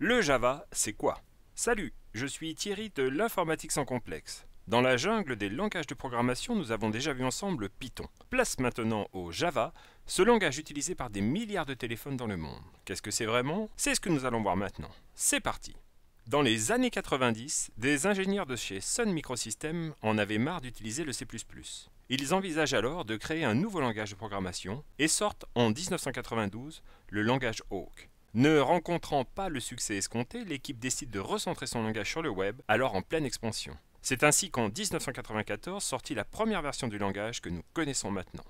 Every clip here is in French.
Le Java, c'est quoi Salut, je suis Thierry de l'informatique sans complexe. Dans la jungle des langages de programmation, nous avons déjà vu ensemble Python. Place maintenant au Java, ce langage utilisé par des milliards de téléphones dans le monde. Qu'est-ce que c'est vraiment C'est ce que nous allons voir maintenant. C'est parti dans les années 90, des ingénieurs de chez Sun Microsystems en avaient marre d'utiliser le C++. Ils envisagent alors de créer un nouveau langage de programmation et sortent en 1992 le langage Hawk. Ne rencontrant pas le succès escompté, l'équipe décide de recentrer son langage sur le web, alors en pleine expansion. C'est ainsi qu'en 1994 sortit la première version du langage que nous connaissons maintenant.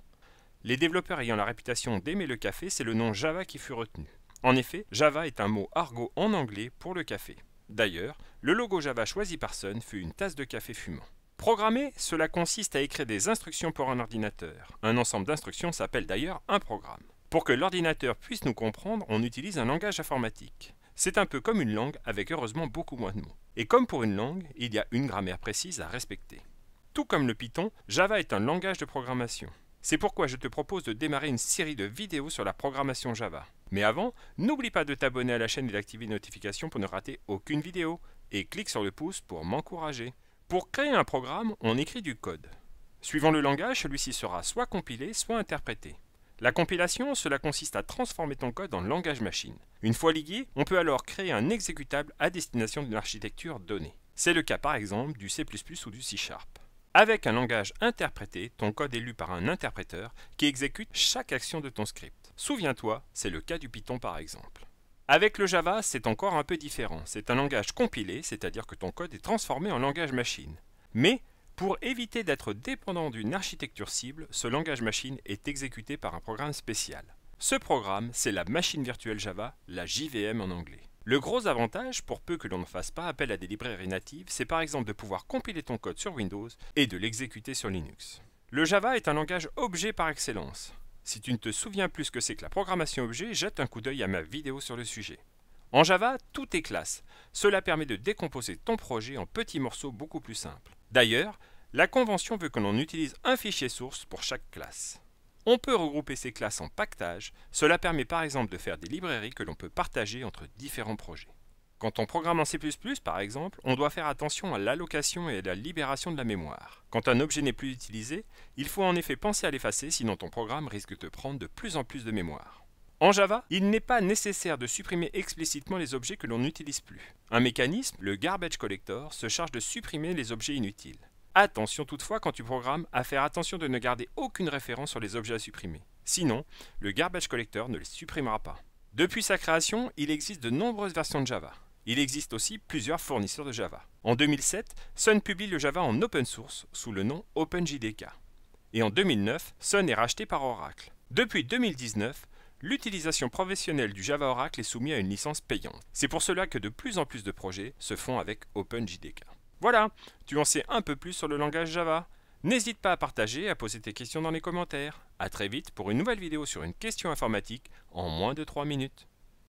Les développeurs ayant la réputation d'aimer le café, c'est le nom Java qui fut retenu. En effet, Java est un mot argot en anglais pour le café. D'ailleurs, le logo Java choisi par Sun fut une tasse de café fumant. Programmer, cela consiste à écrire des instructions pour un ordinateur. Un ensemble d'instructions s'appelle d'ailleurs un programme. Pour que l'ordinateur puisse nous comprendre, on utilise un langage informatique. C'est un peu comme une langue avec heureusement beaucoup moins de mots. Et comme pour une langue, il y a une grammaire précise à respecter. Tout comme le Python, Java est un langage de programmation. C'est pourquoi je te propose de démarrer une série de vidéos sur la programmation Java. Mais avant, n'oublie pas de t'abonner à la chaîne et d'activer les notifications pour ne rater aucune vidéo. Et clique sur le pouce pour m'encourager. Pour créer un programme, on écrit du code. Suivant le langage, celui-ci sera soit compilé, soit interprété. La compilation, cela consiste à transformer ton code en langage machine. Une fois ligué, on peut alors créer un exécutable à destination d'une architecture donnée. C'est le cas par exemple du C++ ou du C Sharp. Avec un langage interprété, ton code est lu par un interpréteur qui exécute chaque action de ton script. Souviens-toi, c'est le cas du Python par exemple. Avec le Java, c'est encore un peu différent. C'est un langage compilé, c'est-à-dire que ton code est transformé en langage machine. Mais pour éviter d'être dépendant d'une architecture cible, ce langage machine est exécuté par un programme spécial. Ce programme, c'est la machine virtuelle Java, la JVM en anglais. Le gros avantage, pour peu que l'on ne fasse pas appel à des librairies natives, c'est par exemple de pouvoir compiler ton code sur Windows et de l'exécuter sur Linux. Le Java est un langage objet par excellence. Si tu ne te souviens plus ce que c'est que la programmation objet, jette un coup d'œil à ma vidéo sur le sujet. En Java, tout est classe. Cela permet de décomposer ton projet en petits morceaux beaucoup plus simples. D'ailleurs, la convention veut que l'on utilise un fichier source pour chaque classe. On peut regrouper ces classes en pactage, cela permet par exemple de faire des librairies que l'on peut partager entre différents projets. Quand on programme en C++, par exemple, on doit faire attention à l'allocation et à la libération de la mémoire. Quand un objet n'est plus utilisé, il faut en effet penser à l'effacer, sinon ton programme risque de prendre de plus en plus de mémoire. En Java, il n'est pas nécessaire de supprimer explicitement les objets que l'on n'utilise plus. Un mécanisme, le garbage collector, se charge de supprimer les objets inutiles. Attention toutefois quand tu programmes à faire attention de ne garder aucune référence sur les objets à supprimer. Sinon, le garbage collector ne les supprimera pas. Depuis sa création, il existe de nombreuses versions de Java. Il existe aussi plusieurs fournisseurs de Java. En 2007, Sun publie le Java en open source sous le nom OpenJDK. Et en 2009, Sun est racheté par Oracle. Depuis 2019, l'utilisation professionnelle du Java Oracle est soumise à une licence payante. C'est pour cela que de plus en plus de projets se font avec OpenJDK. Voilà, tu en sais un peu plus sur le langage Java. N'hésite pas à partager et à poser tes questions dans les commentaires. A très vite pour une nouvelle vidéo sur une question informatique en moins de 3 minutes.